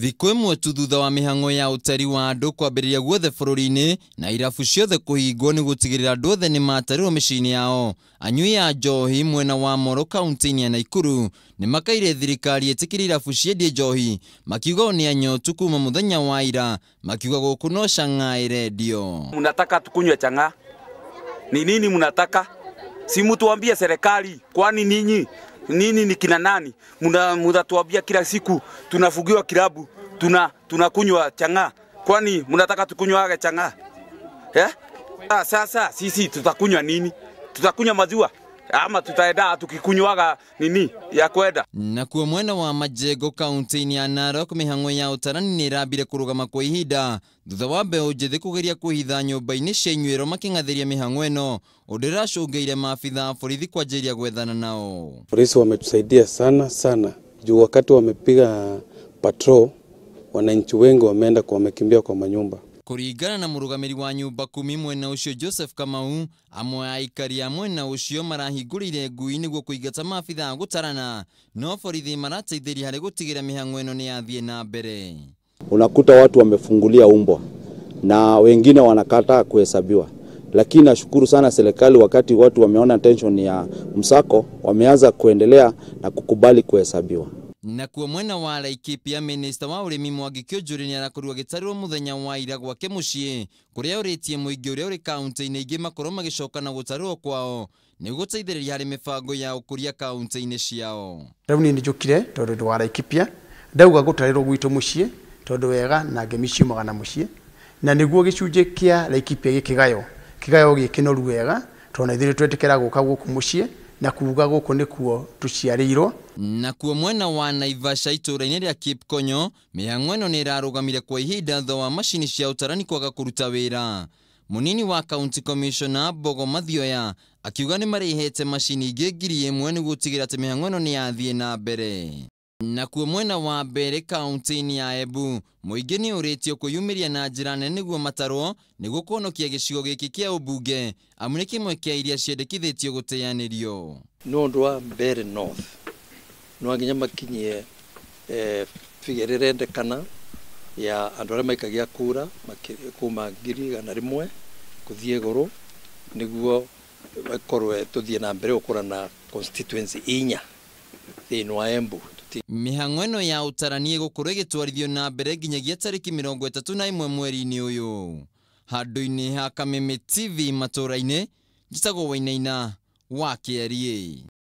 thiku imwe tu thutha wa mihang'o ya utari wa andu kwambiriria guothe bururi-ini na irabu ciothe kuhingwo ni gutigirira andu othe ni matarirwo mici-ini yao anyui a njohi mwena wa moro kaunti-ini ya naikuru ni makaire thirikari itikire irabu ciendie njohi makiuga ni anyotu kuma muthenya wa ira makiuga guku no cang'a irendio munataka tukunywe chang'a ni nini munataka si serikali kwani ninyi nini ni kina nani? Mnatuambia kila siku tunafugiwa kilabu, tuna tunakunywa chang'aa. Kwani mnataka tukunywaage changa? eh? Ah, sasa sisi tutakunywa nini? Tutakunywa maziwa? ama tutaenda tukikunywaga nini ya kwenda. na Nakuo mwena wa majego kaunti-inĩ ya Narok mĩhang'o ya ũtarani nĩ ĩrambire kũrũgama kwa ihinda thutha wa mbeũ njĩthĩ kũgeria kwĩhitha nyũmba-inĩ cia inyuĩro makĩng'athĩria mĩhang'o ĩno ũndũ ũracũngĩire maabitha a borithi kwanjĩria gwethana nao. Polisi wametusaidia sana sana juu wakati wamepiga patrol wananchi wengi wameenda kwa wamekimbia kwa manyumba kuringana na murugamiri wa nyumba kumi mwena ucio Joseph Kamau amwe aikari a mwena ucio marahingurire ngui niguo kuigata maabitha gutarana no borithi marateithĩria harĩ gũtigĩra mĩhang'o ĩno nĩ yathiĩ na mbere. Unakuta watu wamefungulia umbwa na wengine wanakataa kuhesabiwa, lakini nashukuru sana serikali, wakati watu wameona tension ya msako, wameanza kuendelea na kukubali kuhesabiwa nakuo mwena wa Laikipia minista wa urimi Mwangi Kiunjuri ni arakorirwo agitarirwo muthenya wa ira gwake mucii kuria uritie muingi uria uri kaunti-ini ingi makorwo magicoka na gutarirwo kwao niguo guteithiriria hari mibango ya ukuria kaunti-ini ciao riu ni njukire tondu ndi wa Laikipia ndauga gutarirwo gwitu mucii tondu wega na ngemi ciumaga na mucii na niguo gicunji kia Laikipia gikigayo kigayo gikinoru wega tondũ ithuĩ twetĩkĩra gũka gũkũ mũciĩ na kuuga gũkũ nĩkuo tũciarĩirwo nakuo mwena wa naivasha itũra-inĩ rĩa kipkonyo mĩhang'o ĩno nĩ ĩrarũgamire kwa ihinda tho wa macini cia ũtarani kwaga kũruta wĩra mũnini wa kaunti komishona mbogo mathioya akiuga nĩ marĩhete macini ingĩ ngiri ĩmwe nĩguo gũtigĩra atĩ mĩhang'o ĩno nĩ yathiĩ na mbere mwena wa mberĩ kaunti-inĩ ya embu mũingĩ nĩ ũrĩtio kwĩyumĩria na njĩra nene nĩguo matarwo nĩguo kũhonokia gĩcigo gĩkĩ kĩa ũmbunge amu nĩ kĩmwe kĩa iria ciendekithĩtio gũteyanĩrio nĩ ũndũ wa north no anginya makinyie eh, figä rä rendekana ya andå arä a maikagia kura kuma ngiri igana rä mwe gå thiä gå rå nä guo korwe tå thiä na mbere gå kå rana inya thä inä wa embu mĩhang'o ĩno ya ũtarani ĩgũkorwo twarithio na mbere nginyagia tarĩki mirongo ĩtatũ na imwe mweri-inĩ uyu handũ-inĩ ha kameme tv matũũra-inĩ njĩtagwo wainaina wa kĩarie